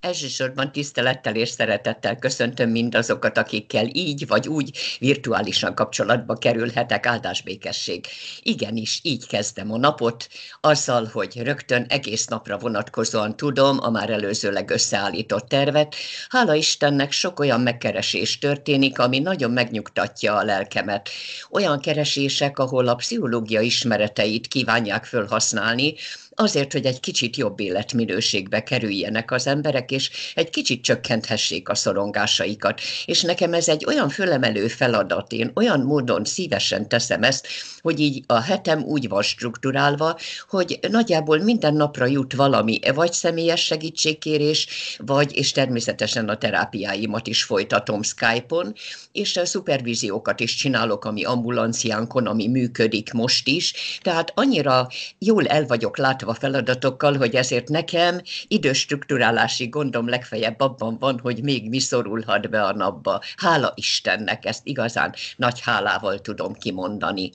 Elsősorban tisztelettel és szeretettel köszöntöm mindazokat, akikkel így vagy úgy virtuálisan kapcsolatba kerülhetek áldásbékesség. Igenis, így kezdem a napot, azzal, hogy rögtön egész napra vonatkozóan tudom a már előzőleg összeállított tervet. Hála Istennek sok olyan megkeresés történik, ami nagyon megnyugtatja a lelkemet. Olyan keresések, ahol a pszichológia ismereteit kívánják fölhasználni, azért, hogy egy kicsit jobb életminőségbe kerüljenek az emberek, és egy kicsit csökkenthessék a szorongásaikat. És nekem ez egy olyan fölemelő feladat, én olyan módon szívesen teszem ezt, hogy így a hetem úgy van struktúrálva, hogy nagyjából minden napra jut valami, vagy személyes segítségkérés, vagy, és természetesen a terápiáimat is folytatom Skype-on, és a szupervíziókat is csinálok, ami ambulanciánkon, ami működik most is. Tehát annyira jól el vagyok látva feladatokkal, hogy ezért nekem időstruktúrálási gondom legfeljebb abban van, hogy még mi szorulhat be a napba. Hála Istennek, ezt igazán nagy hálával tudom kimondani.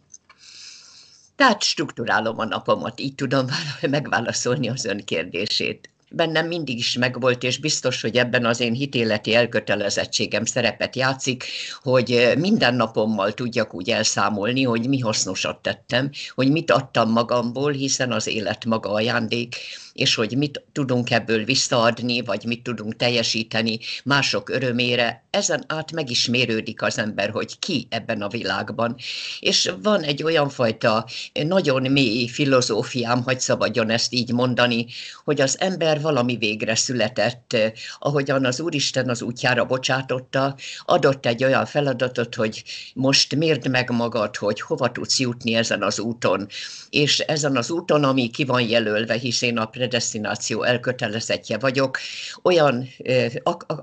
Tehát struktúrálom a napomat, így tudom megválaszolni az ön kérdését. Bennem mindig is megvolt, és biztos, hogy ebben az én hitéleti elkötelezettségem szerepet játszik, hogy minden napommal tudjak úgy elszámolni, hogy mi hasznosat tettem, hogy mit adtam magamból, hiszen az élet maga ajándék, és hogy mit tudunk ebből visszaadni, vagy mit tudunk teljesíteni mások örömére, ezen át megismérődik az ember, hogy ki ebben a világban. És van egy olyan fajta nagyon mély filozófiám, hogy szabadjon ezt így mondani, hogy az ember valami végre született, ahogyan az Úristen az útjára bocsátotta, adott egy olyan feladatot, hogy most mérd meg magad, hogy hova tudsz jutni ezen az úton. És ezen az úton, ami ki van jelölve, hisz én a predestináció elkötelezettje vagyok, olyan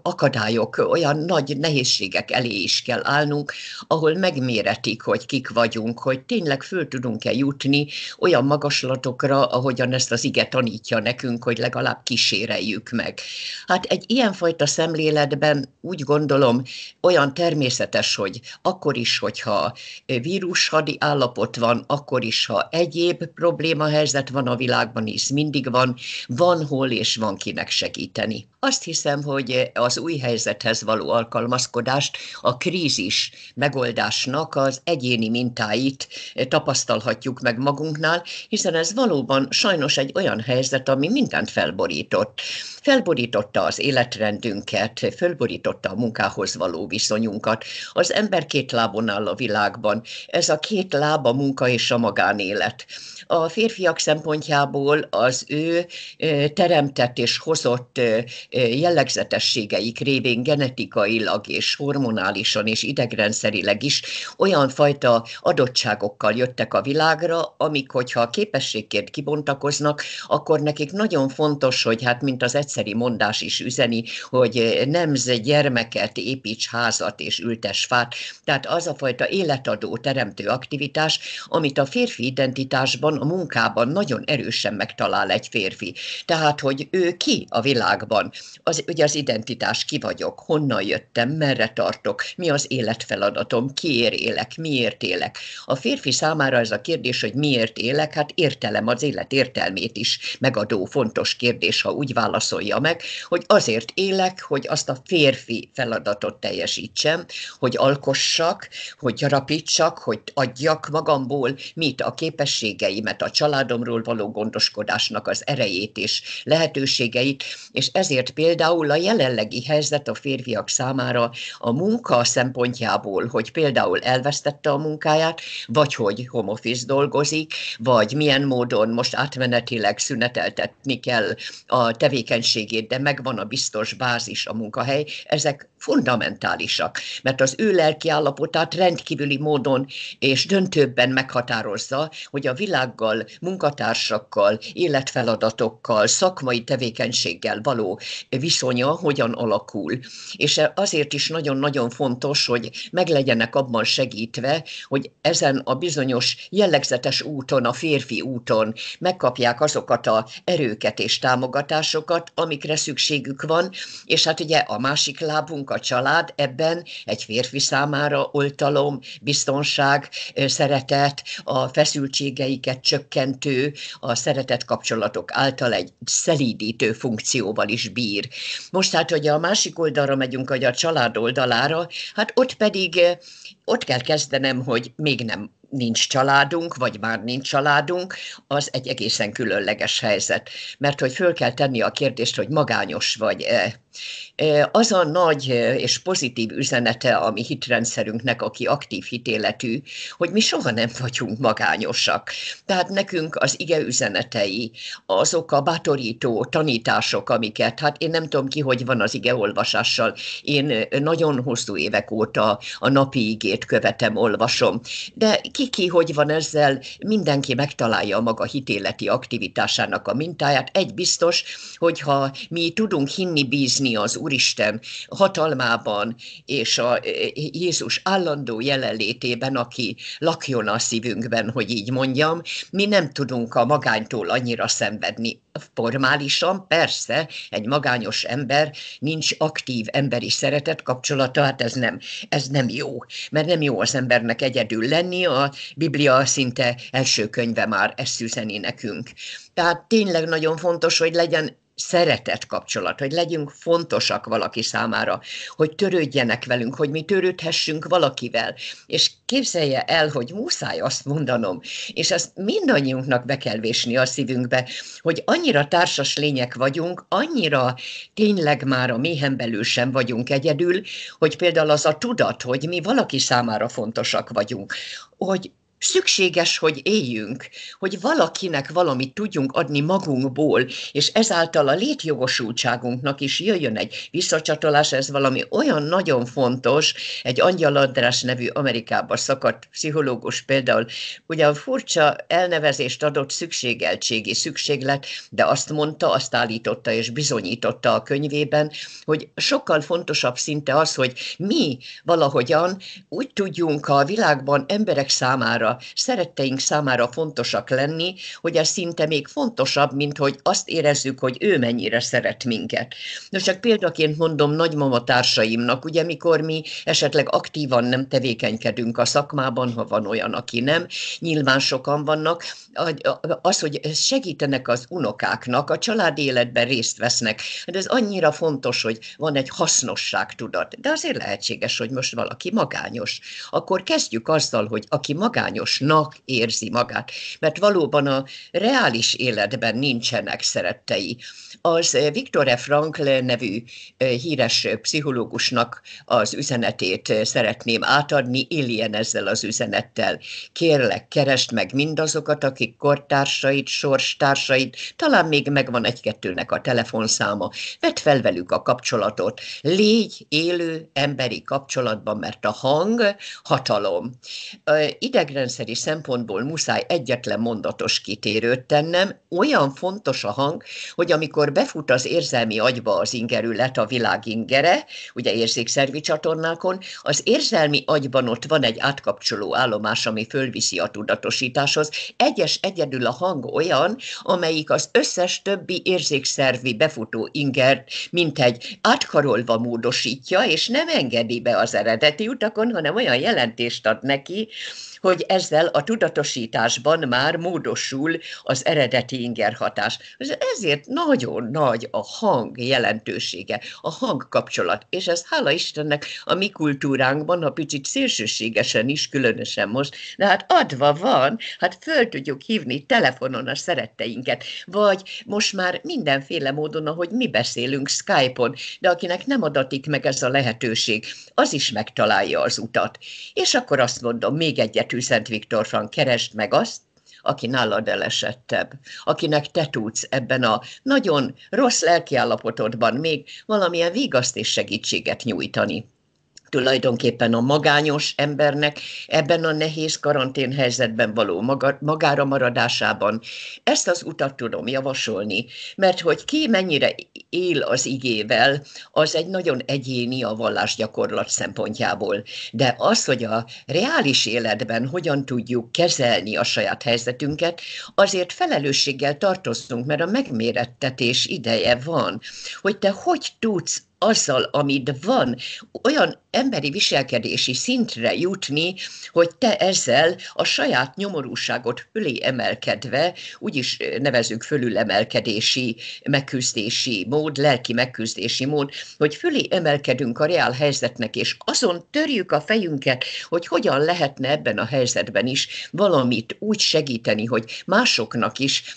akadályok, olyan nagy nehézségek elé is kell állnunk, ahol megméretik, hogy kik vagyunk, hogy tényleg föl tudunk-e jutni olyan magaslatokra, ahogyan ezt az ige tanítja nekünk, hogy legalább kíséreljük meg. Hát egy ilyenfajta szemléletben úgy gondolom olyan természetes, hogy akkor is, hogyha vírushadi állapot van, akkor is, ha egyéb problémahelyzet van a világban, is mindig van, van, van hol és van kinek segíteni. Azt hiszem, hogy az új helyzethez való alkalmazkodást a krízis megoldásnak az egyéni mintáit tapasztalhatjuk meg magunknál, hiszen ez valóban sajnos egy olyan helyzet, ami mindent felborított. Felborította az életrendünket, felborította a munkához való viszonyunkat. Az ember két lábon áll a világban. Ez a két láb a munka és a magánélet a férfiak szempontjából az ő teremtett és hozott jellegzetességeik révén genetikailag és hormonálisan és idegrendszerileg is olyan fajta adottságokkal jöttek a világra, amik, hogyha a képességként kibontakoznak, akkor nekik nagyon fontos, hogy hát mint az egyszeri mondás is üzeni, hogy nemz gyermeket, építs házat és ültes fát. Tehát az a fajta életadó teremtő aktivitás, amit a férfi identitásban a munkában nagyon erősen megtalál egy férfi. Tehát, hogy ő ki a világban, az, ugye az identitás ki vagyok, honnan jöttem, merre tartok, mi az életfeladatom, kiért élek, miért élek. A férfi számára ez a kérdés, hogy miért élek, hát értelem az élet értelmét is megadó fontos kérdés, ha úgy válaszolja meg, hogy azért élek, hogy azt a férfi feladatot teljesítsem, hogy alkossak, hogy gyarapítsak, hogy adjak magamból mit a képességeim életemet, a családomról való gondoskodásnak az erejét és lehetőségeit, és ezért például a jelenlegi helyzet a férfiak számára a munka szempontjából, hogy például elvesztette a munkáját, vagy hogy home office dolgozik, vagy milyen módon most átmenetileg szüneteltetni kell a tevékenységét, de megvan a biztos bázis a munkahely, ezek fundamentálisak, mert az ő állapotát rendkívüli módon és döntőbben meghatározza, hogy a világ kollégákkal, munkatársakkal, életfeladatokkal, szakmai tevékenységgel való viszonya hogyan alakul. És azért is nagyon-nagyon fontos, hogy meglegyenek abban segítve, hogy ezen a bizonyos jellegzetes úton, a férfi úton megkapják azokat a erőket és támogatásokat, amikre szükségük van, és hát ugye a másik lábunk, a család ebben egy férfi számára oltalom, biztonság, szeretet, a feszültségeiket csökkentő, a szeretett kapcsolatok által egy szelídítő funkcióval is bír. Most hát, hogy a másik oldalra megyünk, hogy a család oldalára, hát ott pedig eh, ott kell kezdenem, hogy még nem nincs családunk, vagy már nincs családunk, az egy egészen különleges helyzet. Mert hogy föl kell tenni a kérdést, hogy magányos vagy-e, az a nagy és pozitív üzenete a mi hitrendszerünknek, aki aktív hitéletű, hogy mi soha nem vagyunk magányosak. Tehát nekünk az ige üzenetei, azok a bátorító tanítások, amiket, hát én nem tudom ki, hogy van az ige olvasással. Én nagyon hosszú évek óta a napi igét követem, olvasom. De kiki, hogy van ezzel, mindenki megtalálja a maga hitéleti aktivitásának a mintáját. Egy biztos, hogyha mi tudunk hinni, bízni, hinni az Úristen hatalmában és a e, Jézus állandó jelenlétében, aki lakjon a szívünkben, hogy így mondjam, mi nem tudunk a magánytól annyira szenvedni. Formálisan persze egy magányos ember nincs aktív emberi szeretet kapcsolata, hát ez nem, ez nem jó, mert nem jó az embernek egyedül lenni, a Biblia szinte első könyve már ezt üzeni nekünk. Tehát tényleg nagyon fontos, hogy legyen szeretett kapcsolat, hogy legyünk fontosak valaki számára, hogy törődjenek velünk, hogy mi törődhessünk valakivel. És képzelje el, hogy muszáj azt mondanom, és ezt mindannyiunknak be kell vésni a szívünkbe, hogy annyira társas lények vagyunk, annyira tényleg már a méhen belül sem vagyunk egyedül, hogy például az a tudat, hogy mi valaki számára fontosak vagyunk, hogy szükséges, hogy éljünk, hogy valakinek valamit tudjunk adni magunkból, és ezáltal a létjogosultságunknak is jöjjön egy visszacsatolás, ez valami olyan nagyon fontos, egy Angyal András nevű Amerikába szakadt pszichológus például, ugyan furcsa elnevezést adott szükségeltségi szükséglet, de azt mondta, azt állította és bizonyította a könyvében, hogy sokkal fontosabb szinte az, hogy mi valahogyan úgy tudjunk a világban emberek számára számára, szeretteink számára fontosak lenni, hogy ez szinte még fontosabb, mint hogy azt érezzük, hogy ő mennyire szeret minket. Nos, csak példaként mondom nagymama társaimnak, ugye mikor mi esetleg aktívan nem tevékenykedünk a szakmában, ha van olyan, aki nem, nyilván sokan vannak, az, hogy segítenek az unokáknak, a család életben részt vesznek. Hát ez annyira fontos, hogy van egy hasznosságtudat. De azért lehetséges, hogy most valaki magányos. Akkor kezdjük azzal, hogy aki magányos, hiányosnak érzi magát, mert valóban a reális életben nincsenek szerettei. Az eh, Viktor F. E. Frankl nevű eh, híres eh, pszichológusnak az üzenetét szeretném átadni, éljen ezzel az üzenettel. Kérlek, keresd meg mindazokat, akik kortársait, sorstársait. talán még megvan egy-kettőnek a telefonszáma, vedd fel velük a kapcsolatot, légy élő emberi kapcsolatban, mert a hang hatalom. Idegre hangrendszeri szempontból muszáj egyetlen mondatos kitérőt tennem, olyan fontos a hang, hogy amikor befut az érzelmi agyba az ingerület, a világ ingere, ugye érzékszervi csatornákon, az érzelmi agyban ott van egy átkapcsoló állomás, ami fölviszi a tudatosításhoz. Egyes egyedül a hang olyan, amelyik az összes többi érzékszervi befutó ingert, mint egy átkarolva módosítja, és nem engedi be az eredeti utakon, hanem olyan jelentést ad neki, hogy ezzel a tudatosításban már módosul az eredeti ingerhatás. És ezért nagyon nagy a hang jelentősége, a hangkapcsolat, és ez hála Istennek a mi kultúránkban, ha picit szélsőségesen is, különösen most, de hát adva van, hát föl tudjuk hívni telefonon a szeretteinket, vagy most már mindenféle módon, ahogy mi beszélünk Skype-on, de akinek nem adatik meg ez a lehetőség, az is megtalálja az utat. És akkor azt mondom, még egyet betű Szent Viktor van, keresd meg azt, aki nálad elesettebb, akinek te tudsz ebben a nagyon rossz lelkiállapotodban még valamilyen és segítséget nyújtani tulajdonképpen a magányos embernek ebben a nehéz karantén helyzetben való maga, magára maradásában. Ezt az utat tudom javasolni, mert hogy ki mennyire él az igével, az egy nagyon egyéni a gyakorlat szempontjából. De az, hogy a reális életben hogyan tudjuk kezelni a saját helyzetünket, azért felelősséggel tartozunk, mert a megmérettetés ideje van, hogy te hogy tudsz azzal, amit van, olyan emberi viselkedési szintre jutni, hogy te ezzel a saját nyomorúságot fölé emelkedve, úgyis nevezünk fölülemelkedési, megküzdési mód, lelki megküzdési mód, hogy fölé emelkedünk a reál helyzetnek, és azon törjük a fejünket, hogy hogyan lehetne ebben a helyzetben is valamit úgy segíteni, hogy másoknak is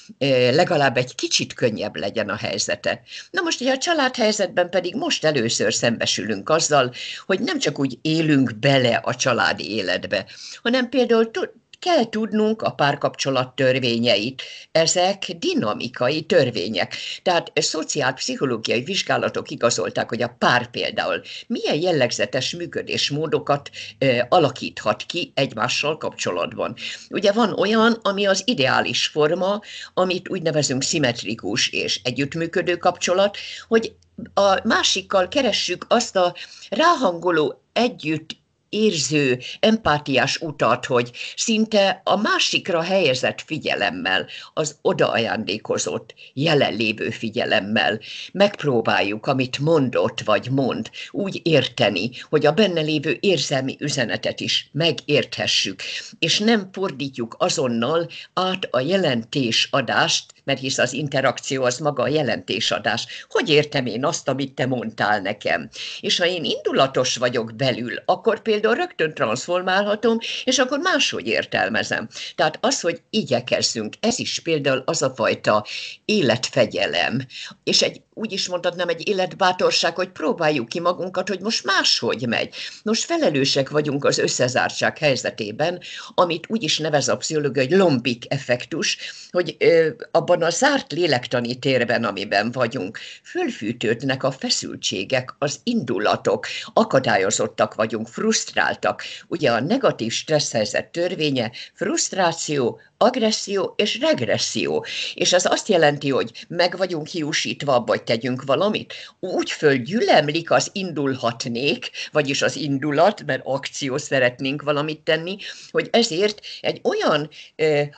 legalább egy kicsit könnyebb legyen a helyzete. Na most hogy a család helyzetben pedig most most először szembesülünk azzal, hogy nem csak úgy élünk bele a családi életbe, hanem például kell tudnunk a párkapcsolat törvényeit. Ezek dinamikai törvények. Tehát szociálpszichológiai vizsgálatok igazolták, hogy a pár például milyen jellegzetes működésmódokat e, alakíthat ki egymással kapcsolatban. Ugye van olyan, ami az ideális forma, amit úgy nevezünk szimmetrikus és együttműködő kapcsolat, hogy a másikkal keressük azt a ráhangoló együtt érző, empátiás utat, hogy szinte a másikra helyezett figyelemmel, az odaajándékozott, jelenlévő figyelemmel megpróbáljuk, amit mondott vagy mond, úgy érteni, hogy a benne lévő érzelmi üzenetet is megérthessük, és nem fordítjuk azonnal át a jelentés adást mert hisz az interakció az maga a jelentésadás. Hogy értem én azt, amit te mondtál nekem? És ha én indulatos vagyok belül, akkor például rögtön transformálhatom, és akkor máshogy értelmezem. Tehát az, hogy igyekezzünk, ez is például az a fajta életfegyelem, és egy úgy is mondhatnám, egy életbátorság, hogy próbáljuk ki magunkat, hogy most máshogy megy. Most felelősek vagyunk az összezártság helyzetében, amit úgy is nevez a pszichológia, hogy lombik effektus, hogy ö, abban a zárt lélektani térben, amiben vagyunk, fölfűtődnek a feszültségek, az indulatok, akadályozottak vagyunk, frusztráltak. Ugye a negatív stressz helyzet törvénye, frusztráció, agresszió és regresszió. És ez azt jelenti, hogy meg vagyunk hiúsítva vagy tegyünk valamit. Úgy fölgyülemlik az indulhatnék, vagyis az indulat, mert akció szeretnénk valamit tenni, hogy ezért egy olyan eh,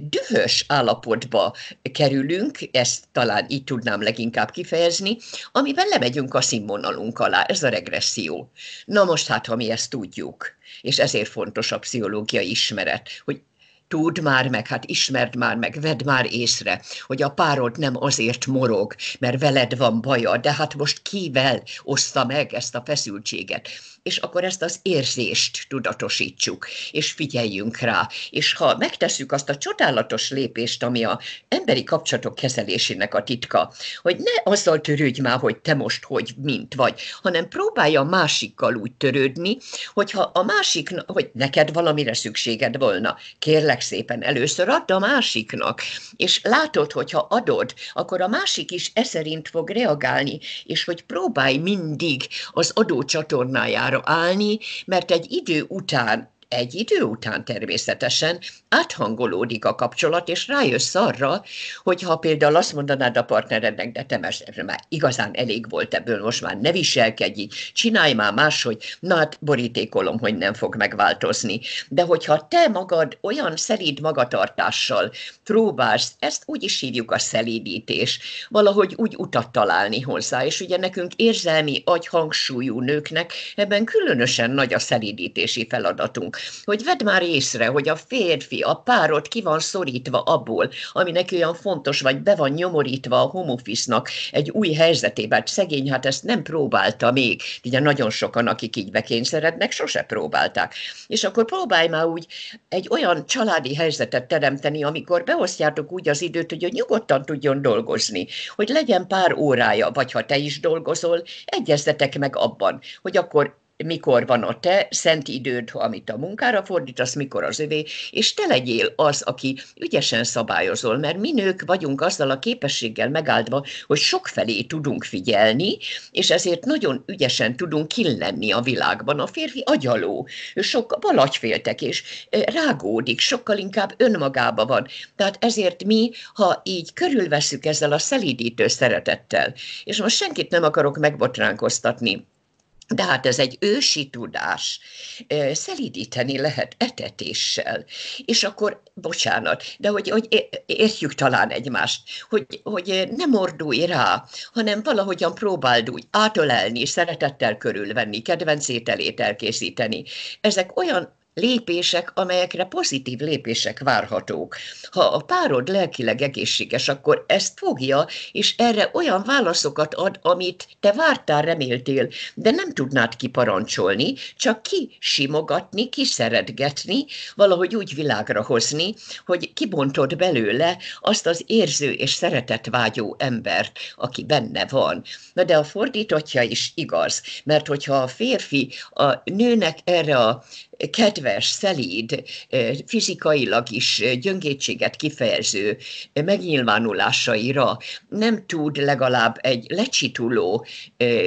dühös állapotba kerülünk, ezt talán így tudnám leginkább kifejezni, amiben lemegyünk a színvonalunk alá, ez a regresszió. Na most hát, ha mi ezt tudjuk, és ezért fontos a pszichológiai ismeret, hogy tudd már meg, hát ismerd már meg, vedd már észre, hogy a párod nem azért morog, mert veled van baja, de hát most kivel oszta meg ezt a feszültséget? és akkor ezt az érzést tudatosítsuk, és figyeljünk rá. És ha megtesszük azt a csodálatos lépést, ami a emberi kapcsolatok kezelésének a titka, hogy ne azzal törődj már, hogy te most hogy mint vagy, hanem próbálja a másikkal úgy törődni, hogyha a másik, hogy neked valamire szükséged volna, kérlek szépen először add a másiknak, és látod, hogyha adod, akkor a másik is e szerint fog reagálni, és hogy próbálj mindig az adócsatornájára állni, mert egy idő után egy idő után természetesen áthangolódik a kapcsolat, és rájössz arra, hogy ha például azt mondanád a partnerednek, de te már igazán elég volt ebből, most már ne viselkedj csinálj már máshogy, na hát borítékolom, hogy nem fog megváltozni. De hogyha te magad olyan szelíd magatartással próbálsz, ezt úgy is hívjuk a szelídítés, valahogy úgy utat találni hozzá, és ugye nekünk érzelmi agyhangsúlyú nőknek ebben különösen nagy a szelídítési feladatunk hogy vedd már észre, hogy a férfi, a párod ki van szorítva abból, ami olyan fontos, vagy be van nyomorítva a homofisznak egy új helyzetében. Szegény, hát ezt nem próbálta még. Ugye nagyon sokan, akik így bekényszerednek, sose próbálták. És akkor próbálj már úgy egy olyan családi helyzetet teremteni, amikor beosztjátok úgy az időt, hogy ő nyugodtan tudjon dolgozni, hogy legyen pár órája, vagy ha te is dolgozol, egyeztetek meg abban, hogy akkor mikor van a te szent időd, amit a munkára fordítasz, mikor az övé, és te legyél az, aki ügyesen szabályozol, mert mi nők vagyunk azzal a képességgel megáldva, hogy sokfelé tudunk figyelni, és ezért nagyon ügyesen tudunk killenni a világban. A férfi agyaló, ő sokkal balagyféltek, és rágódik, sokkal inkább önmagába van. Tehát ezért mi, ha így körülveszük ezzel a szelídítő szeretettel, és most senkit nem akarok megbotránkoztatni, de hát ez egy ősi tudás. Szelidíteni lehet etetéssel. És akkor, bocsánat, de hogy, hogy értjük talán egymást, hogy, hogy nem mordulj rá, hanem valahogyan próbáld úgy átölelni, szeretettel körülvenni, kedvenc ételét elkészíteni. Ezek olyan lépések, amelyekre pozitív lépések várhatók. Ha a párod lelkileg egészséges, akkor ezt fogja, és erre olyan válaszokat ad, amit te vártál, reméltél, de nem tudnád kiparancsolni, csak kisimogatni, kiszeretgetni, valahogy úgy világra hozni, hogy kibontod belőle azt az érző és szeretet vágyó embert, aki benne van. Na de a fordítottja is igaz, mert hogyha a férfi a nőnek erre a kedve kedves, szelíd, fizikailag is gyöngétséget kifejező megnyilvánulásaira nem tud legalább egy lecsituló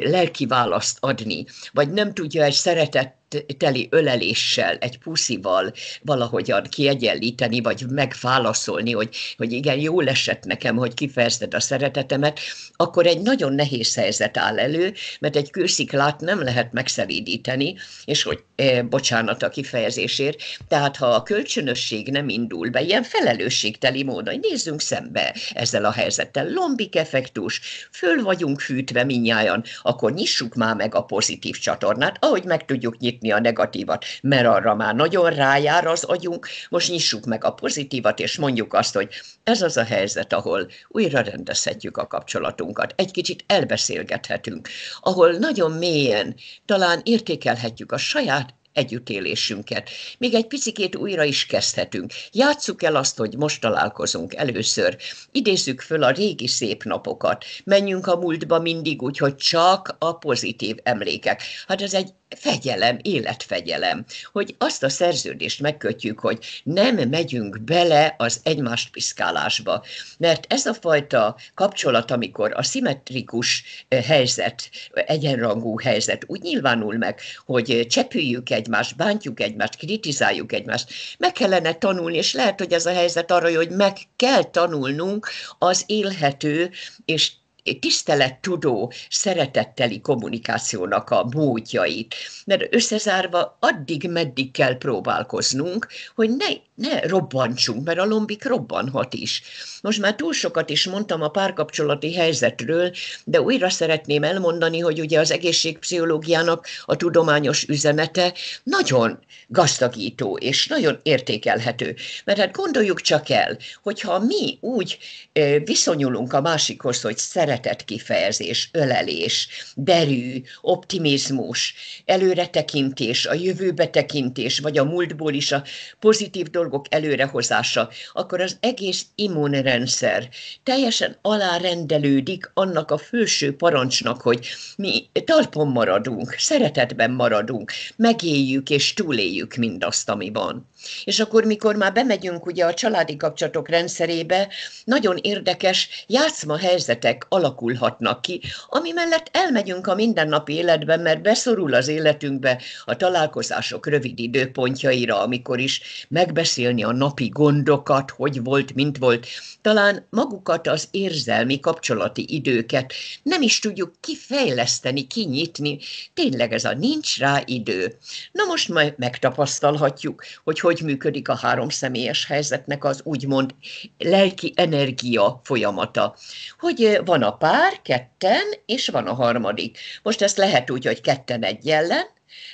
lelki választ adni, vagy nem tudja egy szeretett teli öleléssel, egy puszival valahogyan kiegyenlíteni, vagy megválaszolni, hogy, hogy igen, jó esett nekem, hogy kifejezted a szeretetemet, akkor egy nagyon nehéz helyzet áll elő, mert egy kősziklát nem lehet megszelídíteni, és hogy eh, bocsánat a kifejezésért, tehát ha a kölcsönösség nem indul be, ilyen felelősségteli módon, nézzünk szembe ezzel a helyzettel, lombik effektus, föl vagyunk fűtve minnyáján, akkor nyissuk már meg a pozitív csatornát, ahogy meg tudjuk nyitni mi a negatívat, mert arra már nagyon rájár az agyunk, most nyissuk meg a pozitívat, és mondjuk azt, hogy ez az a helyzet, ahol újra rendezhetjük a kapcsolatunkat, egy kicsit elbeszélgethetünk, ahol nagyon mélyen talán értékelhetjük a saját együttélésünket. Még egy picikét újra is kezdhetünk. Játsszuk el azt, hogy most találkozunk először. Idézzük föl a régi szép napokat. Menjünk a múltba mindig úgy, hogy csak a pozitív emlékek. Hát ez egy fegyelem, életfegyelem, hogy azt a szerződést megkötjük, hogy nem megyünk bele az egymást piszkálásba. Mert ez a fajta kapcsolat, amikor a szimmetrikus eh, helyzet, eh, egyenrangú helyzet úgy nyilvánul meg, hogy eh, csepüljük egymást, bántjuk egymást, kritizáljuk egymást, meg kellene tanulni, és lehet, hogy ez a helyzet arra, hogy meg kell tanulnunk az élhető és tisztelettudó, szeretetteli kommunikációnak a módjait. Mert összezárva addig, meddig kell próbálkoznunk, hogy ne, ne robbantsunk, mert a lombik robbanhat is. Most már túl sokat is mondtam a párkapcsolati helyzetről, de újra szeretném elmondani, hogy ugye az egészségpszichológiának a tudományos üzenete nagyon gazdagító és nagyon értékelhető. Mert hát gondoljuk csak el, hogyha mi úgy eh, viszonyulunk a másikhoz, hogy szeretjük, szeretet kifejezés, ölelés, derű, optimizmus, előretekintés, a jövőbe tekintés, vagy a múltból is a pozitív dolgok előrehozása, akkor az egész immunrendszer teljesen alárendelődik annak a felső parancsnak, hogy mi talpon maradunk, szeretetben maradunk, megéljük és túléljük mindazt, ami van. És akkor, mikor már bemegyünk ugye a családi kapcsolatok rendszerébe, nagyon érdekes játszma helyzetek alakulhatnak ki, ami mellett elmegyünk a mindennapi életben, mert beszorul az életünkbe a találkozások rövid időpontjaira, amikor is megbeszélni a napi gondokat, hogy volt, mint volt. Talán magukat az érzelmi kapcsolati időket nem is tudjuk kifejleszteni, kinyitni. Tényleg ez a nincs rá idő. Na most majd megtapasztalhatjuk, hogy hogy hogy működik a három személyes helyzetnek az úgymond lelki energia folyamata. Hogy van a pár, ketten, és van a harmadik. Most ezt lehet úgy, hogy ketten egy ellen,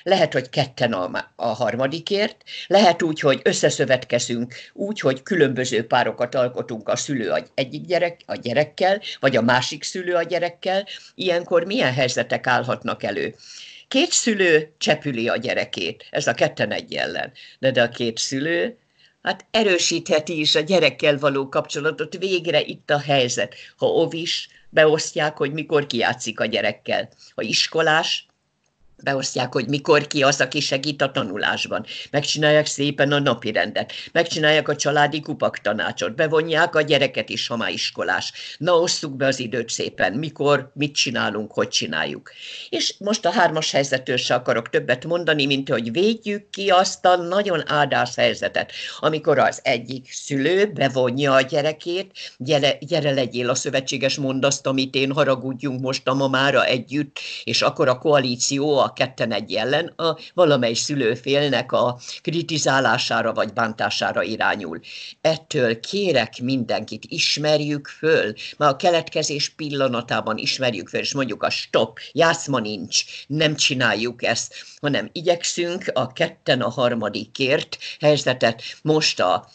lehet, hogy ketten a, a harmadikért, lehet úgy, hogy összeszövetkezünk úgy, hogy különböző párokat alkotunk a szülő a egyik gyerek, a gyerekkel, vagy a másik szülő a gyerekkel. Ilyenkor milyen helyzetek állhatnak elő? Két szülő csepüli a gyerekét, ez a ketten egy ellen. De, de a két szülő, hát erősítheti is a gyerekkel való kapcsolatot, végre itt a helyzet. Ha ovis, beosztják, hogy mikor kiátszik a gyerekkel. Ha iskolás, beosztják, hogy mikor ki az, aki segít a tanulásban. Megcsinálják szépen a napi rendet, megcsinálják a családi kupak tanácsot, bevonják a gyereket is, ha már iskolás. Na, osszuk be az időt szépen, mikor, mit csinálunk, hogy csináljuk. És most a hármas helyzetől se akarok többet mondani, mint hogy védjük ki azt a nagyon áldás helyzetet, amikor az egyik szülő bevonja a gyerekét, gyere, gyere legyél a szövetséges mondaszt, amit én haragudjunk most a mamára együtt, és akkor a koalíció, a a ketten egy ellen a valamely szülőfélnek a kritizálására vagy bántására irányul. Ettől kérek mindenkit, ismerjük föl, ma a keletkezés pillanatában ismerjük föl, és mondjuk a stop, játszma nincs, nem csináljuk ezt, hanem igyekszünk a ketten a harmadikért helyzetet most a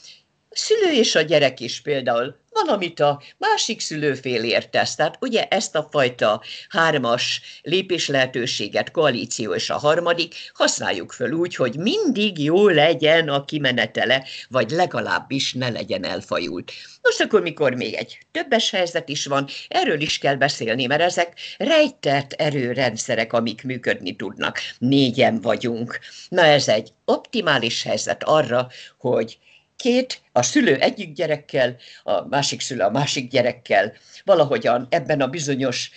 szülő és a gyerek is például van amit a másik szülőfélért értesz. Tehát ugye ezt a fajta hármas lépés lehetőséget, koalíció és a harmadik használjuk föl úgy, hogy mindig jó legyen a kimenetele, vagy legalábbis ne legyen elfajult. Most akkor, mikor még egy többes helyzet is van, erről is kell beszélni, mert ezek rejtett erőrendszerek, amik működni tudnak. Négyen vagyunk. Na ez egy optimális helyzet arra, hogy két, a szülő egyik gyerekkel, a másik szülő a másik gyerekkel, valahogyan ebben a bizonyos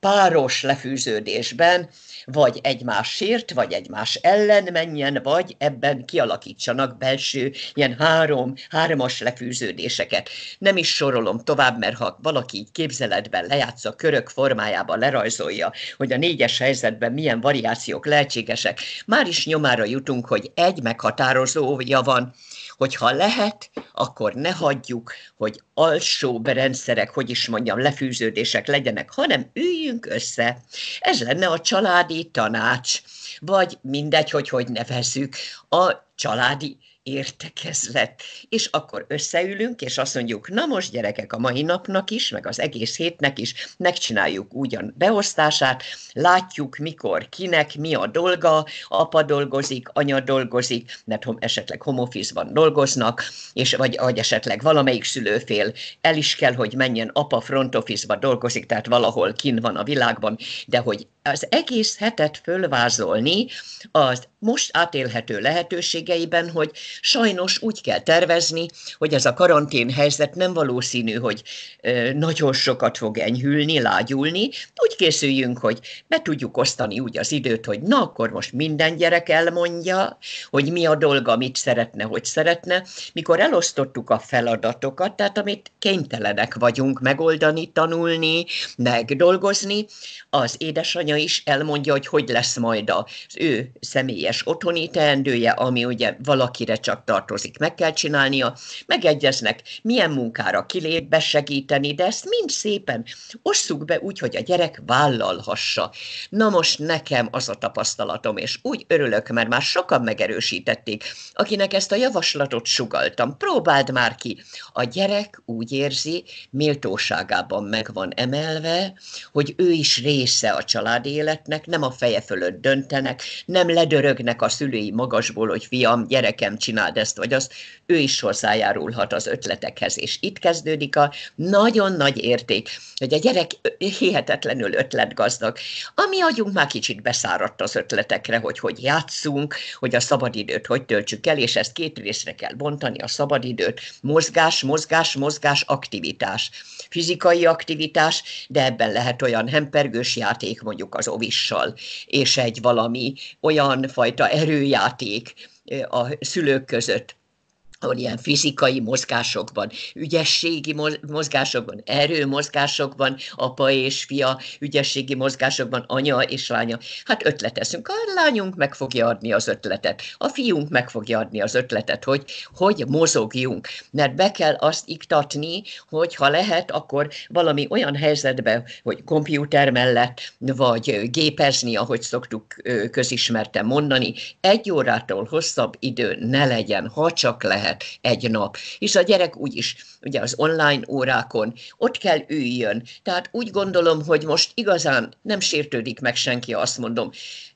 páros lefűződésben, vagy egymásért, vagy egymás ellen menjen, vagy ebben kialakítsanak belső ilyen három, hármas lefűződéseket. Nem is sorolom tovább, mert ha valaki így képzeletben lejátsza, körök formájában lerajzolja, hogy a négyes helyzetben milyen variációk lehetségesek, már is nyomára jutunk, hogy egy meghatározója van hogyha lehet, akkor ne hagyjuk, hogy alsó rendszerek, hogy is mondjam, lefűződések legyenek, hanem üljünk össze. Ez lenne a családi tanács, vagy mindegy, hogy hogy nevezzük, a családi értekezlet. És akkor összeülünk, és azt mondjuk, na most gyerekek, a mai napnak is, meg az egész hétnek is megcsináljuk ugyan beosztását, látjuk, mikor, kinek, mi a dolga, apa dolgozik, anya dolgozik, mert esetleg homofizban dolgoznak, és vagy, vagy esetleg valamelyik szülőfél el is kell, hogy menjen, apa front office-ba dolgozik, tehát valahol kin van a világban, de hogy az egész hetet fölvázolni az most átélhető lehetőségeiben, hogy sajnos úgy kell tervezni, hogy ez a karantén helyzet nem valószínű, hogy nagyon sokat fog enyhülni, lágyulni. Úgy készüljünk, hogy be tudjuk osztani úgy az időt, hogy na akkor most minden gyerek elmondja, hogy mi a dolga, mit szeretne, hogy szeretne. Mikor elosztottuk a feladatokat, tehát amit kénytelenek vagyunk megoldani, tanulni, megdolgozni, az édesanyja lánya is elmondja, hogy hogy lesz majd az ő személyes otthoni teendője, ami ugye valakire csak tartozik, meg kell csinálnia, megegyeznek, milyen munkára kilép besegíteni, de ezt mind szépen osszuk be úgy, hogy a gyerek vállalhassa. Na most nekem az a tapasztalatom, és úgy örülök, mert már sokan megerősítették, akinek ezt a javaslatot sugaltam. Próbáld már ki. A gyerek úgy érzi, méltóságában meg van emelve, hogy ő is része a család családi életnek nem a feje fölött döntenek, nem ledörögnek a szülői magasból, hogy fiam, gyerekem, csináld ezt vagy azt, ő is hozzájárulhat az ötletekhez. És itt kezdődik a nagyon nagy érték, hogy a gyerek hihetetlenül ötletgazdag. A mi agyunk már kicsit beszáradt az ötletekre, hogy hogy játszunk, hogy a szabadidőt hogy töltsük el, és ezt két részre kell bontani, a szabadidőt, mozgás, mozgás, mozgás, aktivitás, fizikai aktivitás, de ebben lehet olyan hempergős játék, mondjuk mondjuk az ovissal, és egy valami olyan fajta erőjáték a szülők között, ahol ilyen fizikai mozgásokban, ügyességi mozgásokban, erőmozgásokban, apa és fia, ügyességi mozgásokban, anya és lánya. Hát ötleteszünk, A lányunk meg fogja adni az ötletet. A fiunk meg fogja adni az ötletet, hogy, hogy mozogjunk. Mert be kell azt iktatni, hogy ha lehet, akkor valami olyan helyzetben, hogy kompjúter mellett, vagy gépezni, ahogy szoktuk közismerten mondani, egy órától hosszabb idő ne legyen, ha csak lehet legalább egy nap. És a gyerek úgy is, ugye az online órákon, ott kell üljön. Tehát úgy gondolom, hogy most igazán nem sértődik meg senki, azt mondom,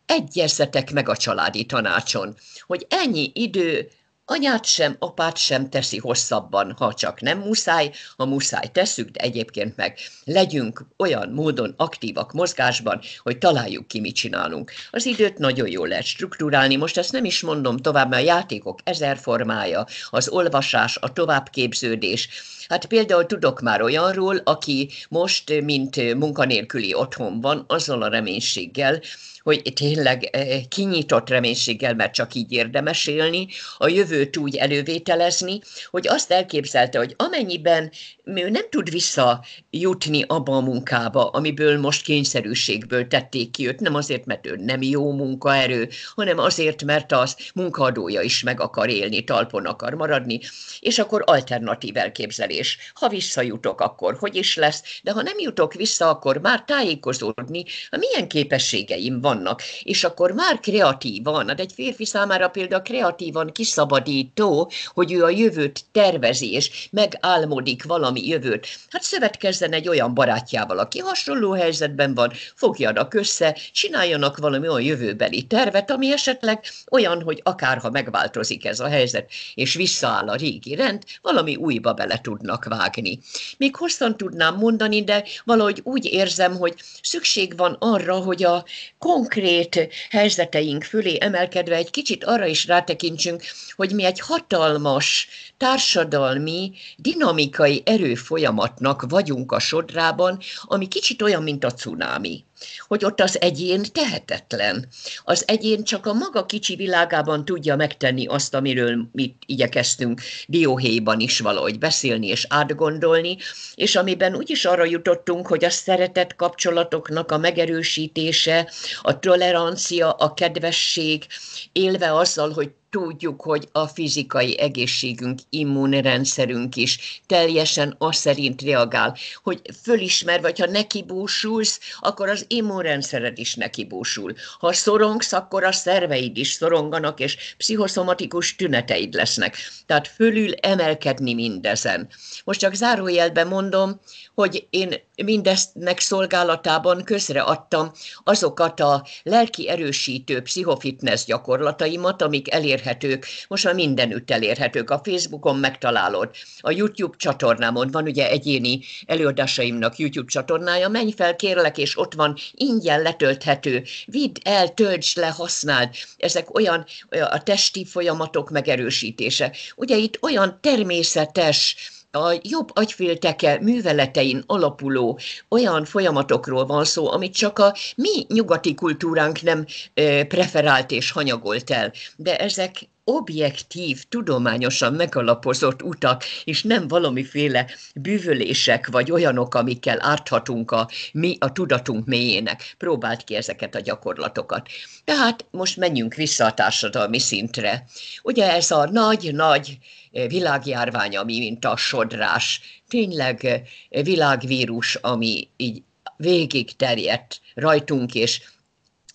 egyezzetek meg a családi tanácson, hogy ennyi idő, Anyát sem, apát sem teszi hosszabban, ha csak nem muszáj, ha muszáj tesszük, de egyébként meg legyünk olyan módon aktívak mozgásban, hogy találjuk ki, mit csinálunk. Az időt nagyon jól lehet struktúrálni, most ezt nem is mondom tovább, mert a játékok ezer formája, az olvasás, a továbbképződés, Hát például tudok már olyanról, aki most, mint munkanélküli otthon van, azzal a reménységgel, hogy tényleg eh, kinyitott reménységgel, mert csak így érdemes élni, a jövőt úgy elővételezni, hogy azt elképzelte, hogy amennyiben ő nem tud visszajutni abba a munkába, amiből most kényszerűségből tették ki őt, nem azért, mert ő nem jó munkaerő, hanem azért, mert az munkadója is meg akar élni, talpon akar maradni, és akkor alternatív elképzelés kérdés. Ha visszajutok, akkor hogy is lesz, de ha nem jutok vissza, akkor már tájékozódni, milyen képességeim vannak, és akkor már kreatívan, hát egy férfi számára például kreatívan kiszabadító, hogy ő a jövőt tervezi, és megálmodik valami jövőt. Hát szövetkezzen egy olyan barátjával, aki hasonló helyzetben van, fogjanak össze, csináljanak valami olyan jövőbeli tervet, ami esetleg olyan, hogy akárha megváltozik ez a helyzet, és visszaáll a régi rend, valami újba bele tudnak tudnak vágni. Még hosszan tudnám mondani, de valahogy úgy érzem, hogy szükség van arra, hogy a konkrét helyzeteink fölé emelkedve egy kicsit arra is rátekintsünk, hogy mi egy hatalmas társadalmi, dinamikai erőfolyamatnak vagyunk a sodrában, ami kicsit olyan, mint a cunámi hogy ott az egyén tehetetlen. Az egyén csak a maga kicsi világában tudja megtenni azt, amiről mi igyekeztünk dióhéjban is valahogy beszélni és átgondolni, és amiben úgyis arra jutottunk, hogy a szeretet kapcsolatoknak a megerősítése, a tolerancia, a kedvesség, élve azzal, hogy tudjuk, hogy a fizikai egészségünk, immunrendszerünk is teljesen azt szerint reagál, hogy fölismer, vagy ha neki búsulsz, akkor az immunrendszered is neki búsul. Ha szorongsz, akkor a szerveid is szoronganak, és pszichoszomatikus tüneteid lesznek. Tehát fölül emelkedni mindezen. Most csak zárójelben mondom, hogy én mindeznek szolgálatában közreadtam azokat a lelki erősítő pszichofitness gyakorlataimat, amik elérhetők, most már mindenütt elérhetők, a Facebookon megtalálod, a YouTube csatornámon van ugye egyéni előadásaimnak YouTube csatornája, menj fel kérlek, és ott van ingyen letölthető, vidd el, töltsd le, használd, ezek olyan a testi folyamatok megerősítése. Ugye itt olyan természetes, a jobb agyfélteke műveletein alapuló olyan folyamatokról van szó, amit csak a mi nyugati kultúránk nem preferált és hanyagolt el. De ezek objektív, tudományosan megalapozott utak, és nem valamiféle bűvölések, vagy olyanok, amikkel árthatunk a, mi, a tudatunk mélyének. Próbált ki ezeket a gyakorlatokat. Tehát most menjünk vissza a társadalmi szintre. Ugye ez a nagy-nagy eh, világjárvány, ami mint a sodrás, tényleg eh, világvírus, ami így végig terjedt rajtunk, és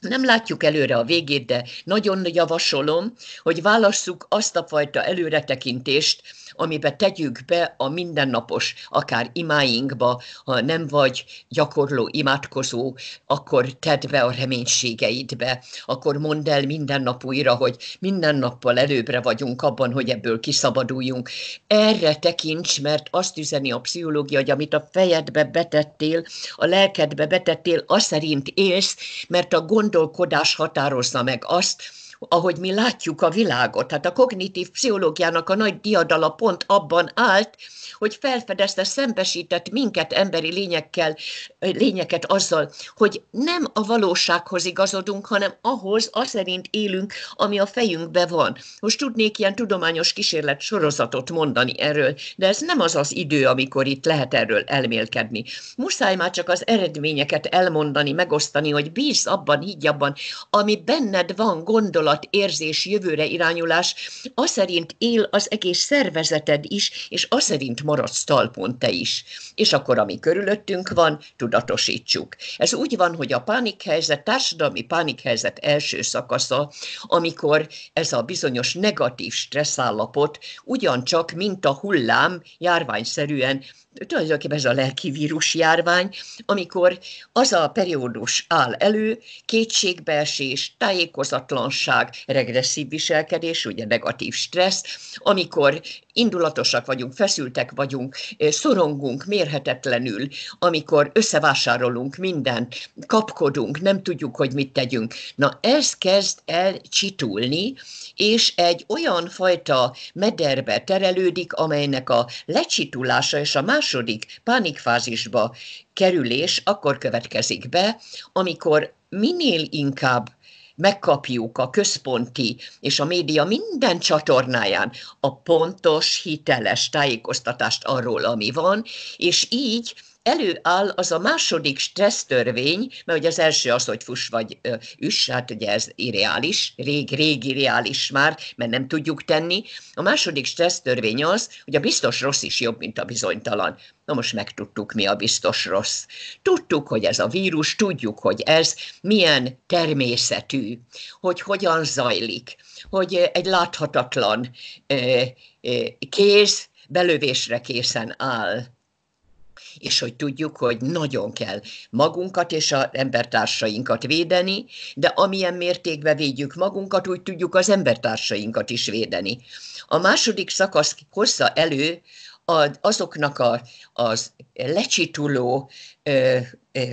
nem látjuk előre a végét, de nagyon javasolom, hogy válasszuk azt a fajta előretekintést, amibe tegyük be a mindennapos, akár imáinkba, ha nem vagy gyakorló imádkozó, akkor tedd be a reménységeidbe, akkor mondd el minden nap újra, hogy minden nappal előbbre vagyunk abban, hogy ebből kiszabaduljunk. Erre tekints, mert azt üzeni a pszichológia, hogy amit a fejedbe betettél, a lelkedbe betettél, az szerint élsz, mert a gondolkodás határozza meg azt, ahogy mi látjuk a világot. Tehát a kognitív pszichológiának a nagy diadala pont abban állt, hogy felfedezte, szembesített minket emberi lényekkel, lényeket azzal, hogy nem a valósághoz igazodunk, hanem ahhoz, aszerint élünk, ami a fejünkbe van. Most tudnék ilyen tudományos kísérlet sorozatot mondani erről, de ez nem az az idő, amikor itt lehet erről elmélkedni. Muszáj már csak az eredményeket elmondani, megosztani, hogy bíz abban, higgy abban, ami benned van gondolat, gondolat, érzés, jövőre irányulás, aszerint él az egész szervezeted is, és aszerint maradsz talpon te is. És akkor, ami körülöttünk van, tudatosítsuk. Ez úgy van, hogy a pánikhelyzet, társadalmi pánikhelyzet első szakasza, amikor ez a bizonyos negatív stresszállapot ugyancsak, mint a hullám, járványszerűen tulajdonképpen ez a lelki vírus járvány, amikor az a periódus áll elő, kétségbeesés, tájékozatlanság, világ, regresszív viselkedés, ugye negatív stressz, amikor indulatosak vagyunk, feszültek vagyunk, szorongunk mérhetetlenül, amikor összevásárolunk mindent, kapkodunk, nem tudjuk, hogy mit tegyünk. Na ez kezd el csitulni, és egy olyan fajta mederbe terelődik, amelynek a lecsitulása és a második pánikfázisba kerülés akkor következik be, amikor minél inkább megkapjuk a központi és a média minden csatornáján a pontos, hiteles tájékoztatást arról, ami van, és így előáll az a második stressz törvény, mert ugye az első az, hogy fuss vagy üss, hát ugye ez irreális, rég-rég irreális már, mert nem tudjuk tenni. A második stressz törvény az, hogy a biztos rossz is jobb, mint a bizonytalan. Na most megtudtuk, mi a biztos rossz. Tudtuk, hogy ez a vírus, tudjuk, hogy ez milyen természetű, hogy hogyan zajlik, hogy egy láthatatlan kéz belövésre készen áll és hogy tudjuk, hogy nagyon kell magunkat és az embertársainkat védeni, de amilyen mértékben védjük magunkat, úgy tudjuk az embertársainkat is védeni. A második szakasz hozza elő azoknak a, az lecsituló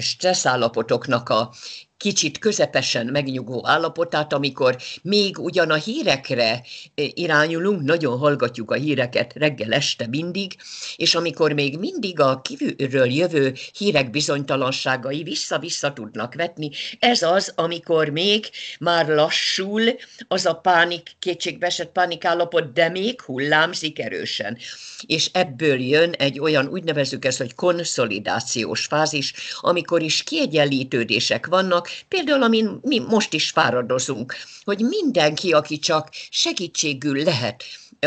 stresszállapotoknak a kicsit közepesen megnyugó állapotát, amikor még ugyan a hírekre eh, irányulunk, nagyon hallgatjuk a híreket reggel este mindig, és amikor még mindig a kívülről jövő hírek bizonytalanságai vissza-vissza tudnak vetni, ez az, amikor még már lassul az a pánik, kétségbeesett állapot, de még hullámzik erősen. És ebből jön egy olyan, úgy nevezük ezt, hogy konszolidációs fázis, amikor is kiegyenlítődések vannak, például amin mi most is fáradozunk, hogy mindenki, aki csak segítségül lehet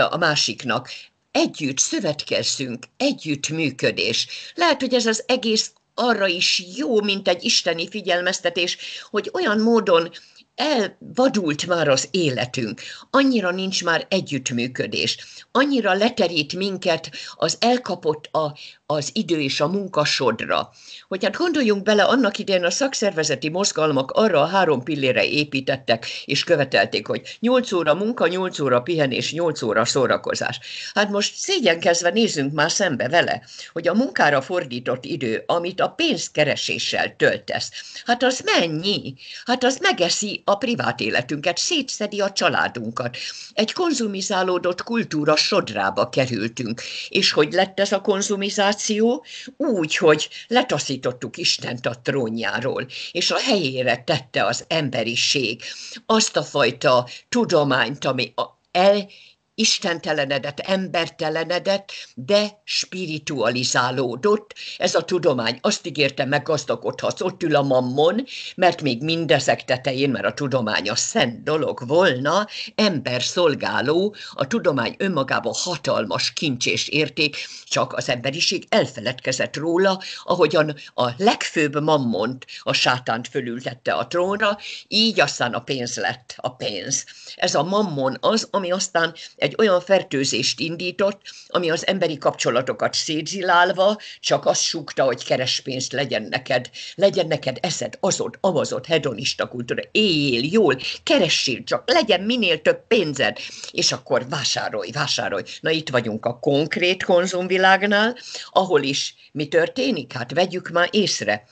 a másiknak, együtt szövetkezzünk, együtt működés. Lehet, hogy ez az egész arra is jó, mint egy isteni figyelmeztetés, hogy olyan módon elvadult már az életünk, annyira nincs már együttműködés, annyira leterít minket az elkapott a, az idő és a munka sodra, Hogy hát gondoljunk bele, annak idején a szakszervezeti mozgalmak arra a három pillére építettek és követelték, hogy 8 óra munka, 8 óra pihenés, 8 óra szórakozás. Hát most szégyenkezve nézzünk már szembe vele, hogy a munkára fordított idő, amit a pénzkereséssel töltesz, hát az mennyi? Hát az megeszi a privát életünket, szétszedi a családunkat. Egy konzumizálódott kultúra sodrába kerültünk. És hogy lett ez a konzumizáció? Úgy, hogy letaszítottuk Istent a trónjáról, és a helyére tette az emberiség azt a fajta tudományt, ami el istentelenedett, embertelenedett, de spiritualizálódott. Ez a tudomány azt ígérte, meggazdagodhatsz, ott ül a mammon, mert még mindezek tetején, mert a tudomány a szent dolog volna, ember szolgáló, a tudomány önmagában hatalmas kincs és érték, csak az emberiség elfeledkezett róla, ahogyan a legfőbb mammont, a sátánt fölültette a trónra, így aztán a pénz lett a pénz. Ez a mammon az, ami aztán egy olyan fertőzést indított, ami az emberi kapcsolatokat szétzilálva csak azt súgta, hogy pénzt legyen neked, legyen neked eszed, azod, avazod, hedonista kultúra, él jól, keressél csak, legyen minél több pénzed, és akkor vásárolj, vásárolj. Na itt vagyunk a konkrét konzumvilágnál, ahol is mi történik? Hát vegyük már észre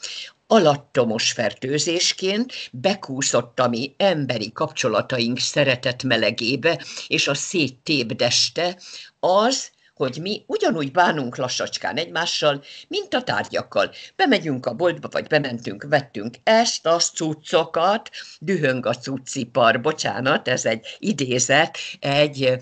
alattomos fertőzésként bekúszott a mi emberi kapcsolataink szeretet melegébe, és a széttépdeste az, hogy mi ugyanúgy bánunk lassacskán egymással, mint a tárgyakkal. Bemegyünk a boltba, vagy bementünk, vettünk ezt, azt cuccokat, dühöng a cuccipar, bocsánat, ez egy idézet, egy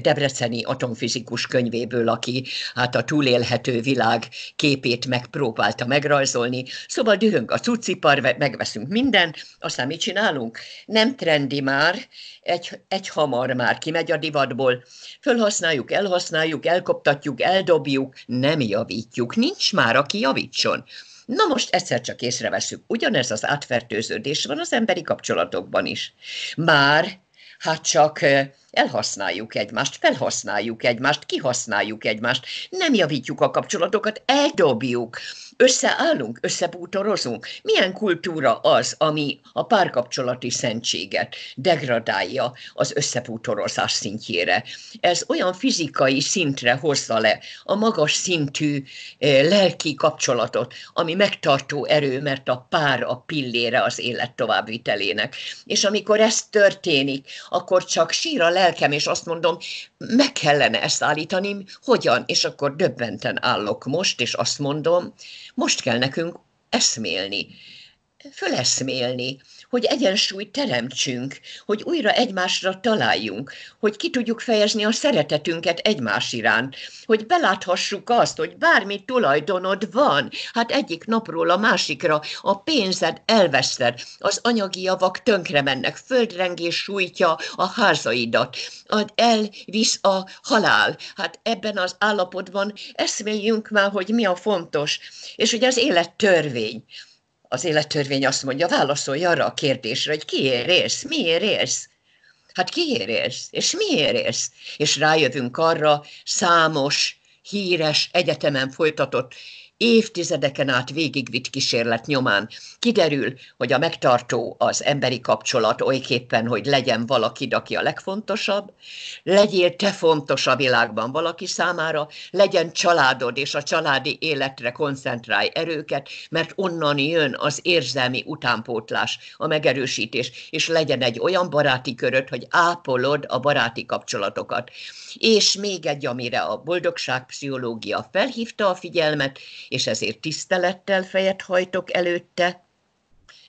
debreceni atomfizikus könyvéből, aki hát a túlélhető világ képét megpróbálta megrajzolni. Szóval dühöng a cuccipar, megveszünk minden, aztán mit csinálunk? Nem trendi már, egy, egy hamar már kimegy a divatból, fölhasználjuk, elhasználjuk, elkoptatjuk, eldobjuk, nem javítjuk, nincs már, aki javítson. Na most egyszer csak észreveszünk, ugyanez az átfertőződés van az emberi kapcsolatokban is. Már hát csak elhasználjuk egymást, felhasználjuk egymást, kihasználjuk egymást, nem javítjuk a kapcsolatokat, eldobjuk. Összeállunk, összebútorozunk. Milyen kultúra az, ami a párkapcsolati szentséget degradálja az összebútorozás szintjére? Ez olyan fizikai szintre hozza le a magas szintű eh, lelki kapcsolatot, ami megtartó erő, mert a pár a pillére az élet továbbvitelének. És amikor ez történik, akkor csak sír a lelkem, és azt mondom, meg kellene ezt állítani, hogyan? És akkor döbbenten állok most, és azt mondom, most kell nekünk eszmélni, föleszmélni, hogy egyensúlyt teremtsünk, hogy újra egymásra találjunk, hogy ki tudjuk fejezni a szeretetünket egymás iránt, hogy beláthassuk azt, hogy bármi tulajdonod van, hát egyik napról a másikra a pénzed elveszed, az anyagi javak tönkre mennek, földrengés sújtja a házaidat, ad elvisz a halál. Hát ebben az állapotban eszméljünk már, hogy mi a fontos, és hogy az élet törvény az élettörvény azt mondja, válaszolj arra a kérdésre, hogy kiért élsz, miért élsz. Hát kiért élsz, és miért élsz? És rájövünk arra számos híres egyetemen folytatott évtizedeken át végigvitt kísérlet nyomán kiderül, hogy a megtartó az emberi kapcsolat olyképpen, hogy legyen valaki, aki a legfontosabb, legyél te fontos a világban valaki számára, legyen családod és a családi életre koncentrálj erőket, mert onnan jön az érzelmi utánpótlás, a megerősítés, és legyen egy olyan baráti köröd, hogy ápolod a baráti kapcsolatokat. És még egy, amire a boldogság pszichológia felhívta a figyelmet, és ezért tisztelettel fejet hajtok előtte,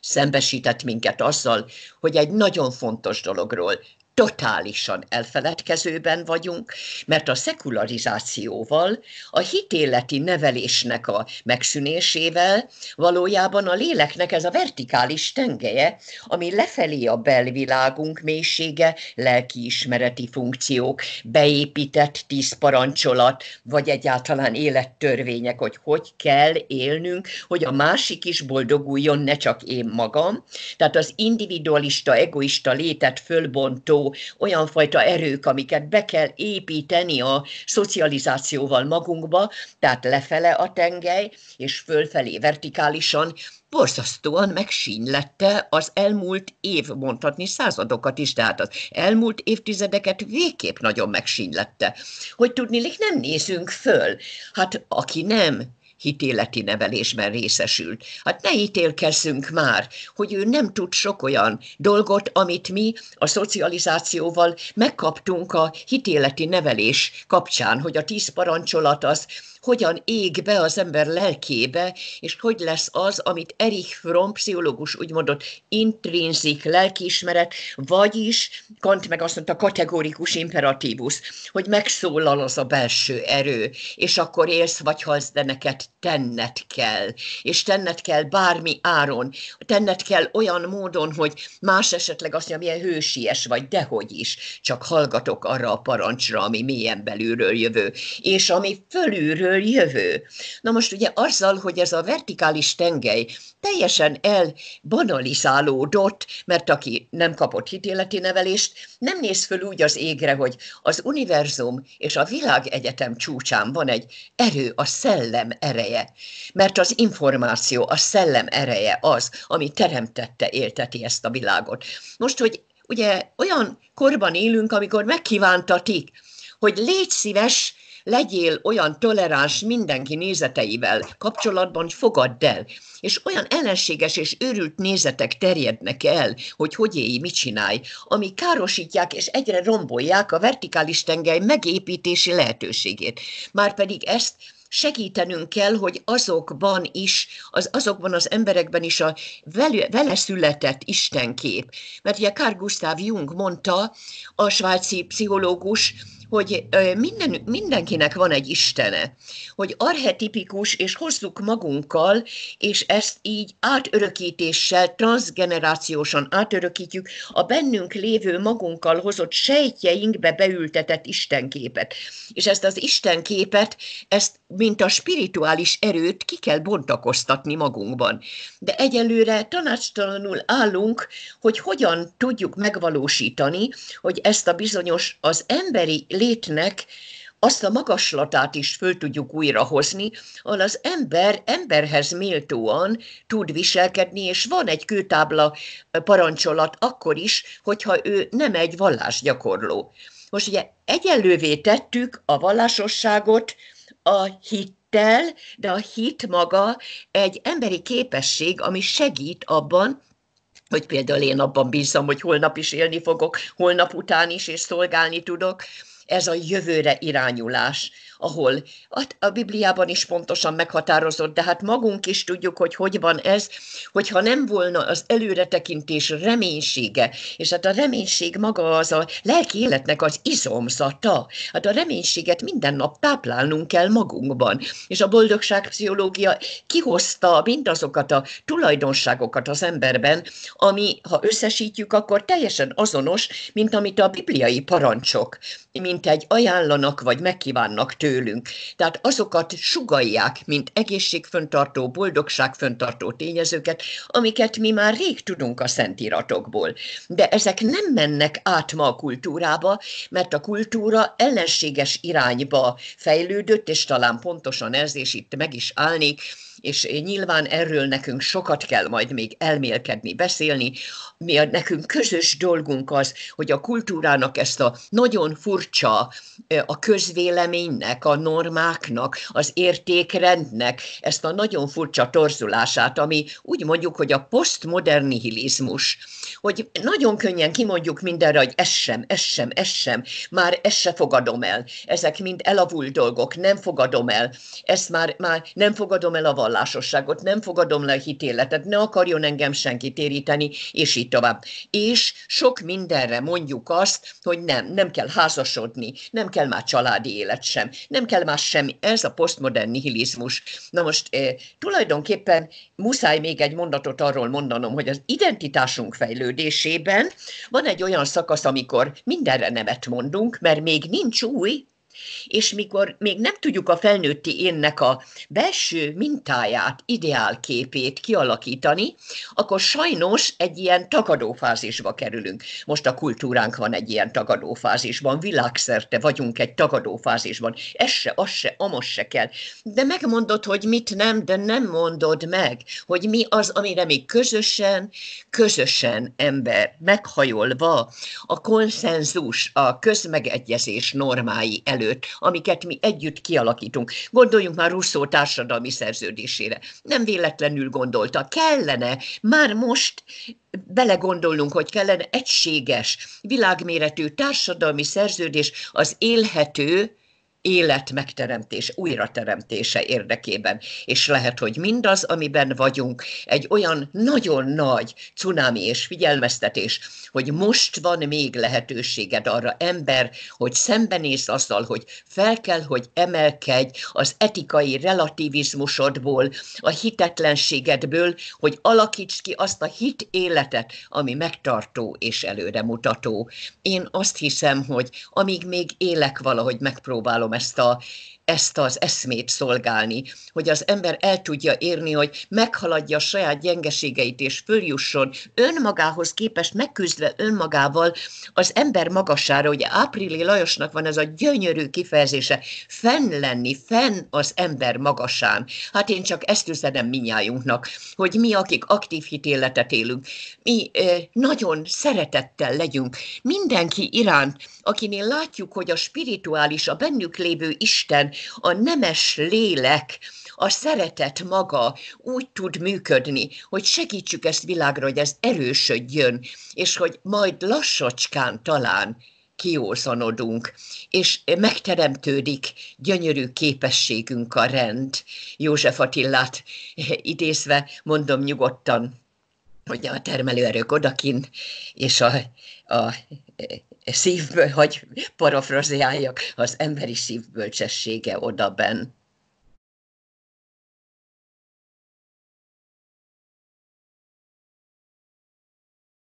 szembesített minket azzal, hogy egy nagyon fontos dologról totálisan elfeledkezőben vagyunk, mert a szekularizációval, a hitéleti nevelésnek a megszűnésével valójában a léleknek ez a vertikális tengeje, ami lefelé a belvilágunk mélysége, lelkiismereti funkciók, beépített tíz parancsolat, vagy egyáltalán élettörvények, hogy hogy kell élnünk, hogy a másik is boldoguljon, ne csak én magam. Tehát az individualista, egoista létet fölbontó olyan fajta erők, amiket be kell építeni a szocializációval magunkba, tehát lefele a tengely, és fölfelé vertikálisan, borzasztóan megsínylette az elmúlt év, mondhatni századokat is, tehát az elmúlt évtizedeket végképp nagyon megsínylette. Hogy tudnélik, nem nézünk föl. Hát aki nem hitéleti nevelésben részesült. Hát ne ítélkezzünk már, hogy ő nem tud sok olyan dolgot, amit mi a szocializációval megkaptunk a hitéleti nevelés kapcsán, hogy a tíz parancsolat az hogyan ég be az ember lelkébe, és hogy lesz az, amit Erich Fromm, pszichológus úgy mondott, intrinzik lelkiismeret, vagyis Kant meg azt mondta kategórikus imperatívus, hogy megszólal az a belső erő, és akkor élsz vagy halsz, de neked tenned kell. És tenned kell bármi áron, tenned kell olyan módon, hogy más esetleg azt mondja, milyen hősies vagy, dehogy is, csak hallgatok arra a parancsra, ami mélyen belülről jövő, és ami fölülről jövő. Na most ugye azzal, hogy ez a vertikális tengely teljesen elbanalizálódott, mert aki nem kapott hitéleti nevelést, nem néz föl úgy az égre, hogy az univerzum és a világegyetem csúcsán van egy erő, a szellem ereje. Mert az információ, a szellem ereje az, ami teremtette, élteti ezt a világot. Most, hogy ugye olyan korban élünk, amikor megkívántatik, hogy légy szíves, legyél olyan toleráns mindenki nézeteivel kapcsolatban, hogy fogadd el. És olyan ellenséges és őrült nézetek terjednek el, hogy hogy éj, mit csinálj, ami károsítják és egyre rombolják a vertikális tengely megépítési lehetőségét. Márpedig ezt segítenünk kell, hogy azokban is, az, azokban az emberekben is a vele, vele született istenkép. Mert ugye Carl Gustav Jung mondta, a svájci pszichológus, hogy minden, mindenkinek van egy istene, hogy arhetipikus, és hozzuk magunkkal, és ezt így átörökítéssel, transgenerációsan átörökítjük a bennünk lévő magunkkal hozott sejtjeinkbe beültetett istenképet. És ezt az istenképet, ezt mint a spirituális erőt ki kell bontakoztatni magunkban. De egyelőre tanácstalanul állunk, hogy hogyan tudjuk megvalósítani, hogy ezt a bizonyos az emberi létnek azt a magaslatát is föl tudjuk újrahozni, ahol az ember emberhez méltóan tud viselkedni, és van egy kőtábla parancsolat akkor is, hogyha ő nem egy vallásgyakorló. Most ugye egyenlővé tettük a vallásosságot a hittel, de a hit maga egy emberi képesség, ami segít abban, hogy például én abban bízom, hogy holnap is élni fogok, holnap után is, és szolgálni tudok, ez a jövőre irányulás, ahol hát a Bibliában is pontosan meghatározott, de hát magunk is tudjuk, hogy hogy van ez, hogyha nem volna az előretekintés reménysége, és hát a reménység maga az a lelki életnek az izomzata, hát a reménységet minden nap táplálnunk kell magunkban, és a boldogságpszichológia kihozta mindazokat a tulajdonságokat az emberben, ami, ha összesítjük, akkor teljesen azonos, mint amit a bibliai parancsok, mint egy ajánlanak vagy megkívánnak tőle tőlünk. Tehát azokat sugalják, mint egészségföntartó, boldogságföntartó tényezőket, amiket mi már rég tudunk a szentíratokból. De ezek nem mennek át ma a kultúrába, mert a kultúra ellenséges irányba fejlődött, és talán pontosan ez, és itt meg is állnék, és nyilván erről nekünk sokat kell majd még elmélkedni, beszélni. Mi a, nekünk közös dolgunk az, hogy a kultúrának ezt a nagyon furcsa, a közvéleménynek, a normáknak, az értékrendnek ezt a nagyon furcsa torzulását, ami úgy mondjuk, hogy a posztmodern nihilizmus, hogy nagyon könnyen kimondjuk mindenre, hogy ez sem, ez sem, ez sem, már ezt se fogadom el, ezek mind elavult dolgok, nem fogadom el, ezt már, már nem fogadom el a vallást, vallásosságot, nem fogadom le a hitéletet, ne akarjon engem senki téríteni, és így tovább. És sok mindenre mondjuk azt, hogy nem, nem kell házasodni, nem kell már családi élet sem, nem kell már semmi. Ez a posztmodern nihilizmus. Na most eh, tulajdonképpen muszáj még egy mondatot arról mondanom, hogy az identitásunk fejlődésében van egy olyan szakasz, amikor mindenre nevet mondunk, mert még nincs új, és mikor még nem tudjuk a felnőtti énnek a belső mintáját, ideálképét kialakítani, akkor sajnos egy ilyen tagadófázisba kerülünk. Most a kultúránk van egy ilyen tagadófázisban, világszerte vagyunk egy tagadófázisban. Ez se, az se, amos se kell. De megmondod, hogy mit nem, de nem mondod meg, hogy mi az, amire mi közösen, közösen ember, meghajolva a konszenzus, a közmegegyezés normái elő előtt, amiket mi együtt kialakítunk. Gondoljunk már Rousseau társadalmi szerződésére. Nem véletlenül gondolta, kellene már most belegondolnunk, hogy kellene egységes, világméretű társadalmi szerződés az élhető, élet megteremtés, újrateremtése érdekében. És lehet, hogy mindaz, amiben vagyunk, egy olyan nagyon nagy cunami és figyelmeztetés, hogy most van még lehetőséged arra ember, hogy szembenéz azzal, hogy fel kell, hogy emelkedj az etikai relativizmusodból, a hitetlenségedből, hogy alakíts ki azt a hit életet, ami megtartó és előremutató. Én azt hiszem, hogy amíg még élek, valahogy megpróbálom mas só ezt az eszmét szolgálni, hogy az ember el tudja érni, hogy meghaladja a saját gyengeségeit, és följusson önmagához képest, megküzdve önmagával az ember magasára, ugye Áprili Lajosnak van ez a gyönyörű kifejezése, fenn lenni, fenn az ember magasán. Hát én csak ezt üzenem minnyájunknak, hogy mi, akik aktív hitéletet élünk, mi eh, nagyon szeretettel legyünk mindenki iránt, akinél látjuk, hogy a spirituális, a bennük lévő Isten a nemes lélek, a szeretet maga úgy tud működni, hogy segítsük ezt világra, hogy ez erősödjön, és hogy majd lassacskán talán kiózanodunk, és megteremtődik gyönyörű képességünk a rend. József Attillát idézve mondom nyugodtan, hogy a termelőerők odakint, és a, a szívből, hogy parafrazeáljak, az emberi szívbölcsessége bent.